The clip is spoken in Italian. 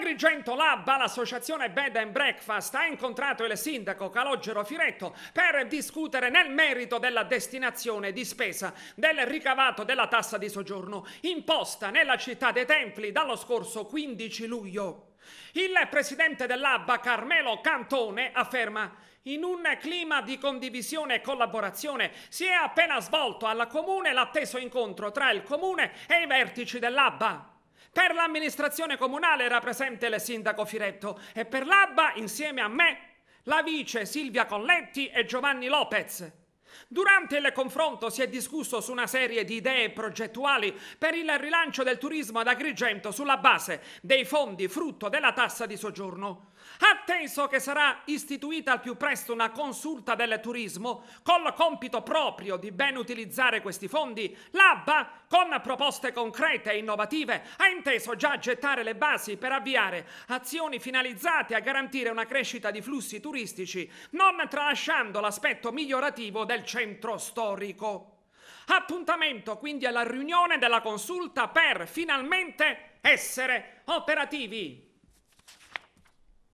Agrigento Lab, l'associazione Bed and Breakfast, ha incontrato il sindaco Calogero Firetto per discutere nel merito della destinazione di spesa del ricavato della tassa di soggiorno imposta nella città dei Templi dallo scorso 15 luglio. Il presidente dell'ABBA, Carmelo Cantone, afferma in un clima di condivisione e collaborazione si è appena svolto alla Comune l'atteso incontro tra il Comune e i vertici dell'ABBA. Per l'amministrazione comunale era presente il sindaco Firetto e per l'ABBA, insieme a me, la vice Silvia Colletti e Giovanni Lopez. Durante il confronto si è discusso su una serie di idee progettuali per il rilancio del turismo ad Agrigento sulla base dei fondi frutto della tassa di soggiorno. Atteso che sarà istituita al più presto una consulta del turismo, con il compito proprio di ben utilizzare questi fondi, l'ABBA, con proposte concrete e innovative, ha inteso già gettare le basi per avviare azioni finalizzate a garantire una crescita di flussi turistici, non tralasciando l'aspetto migliorativo del del centro storico. Appuntamento quindi alla riunione della consulta per finalmente essere operativi.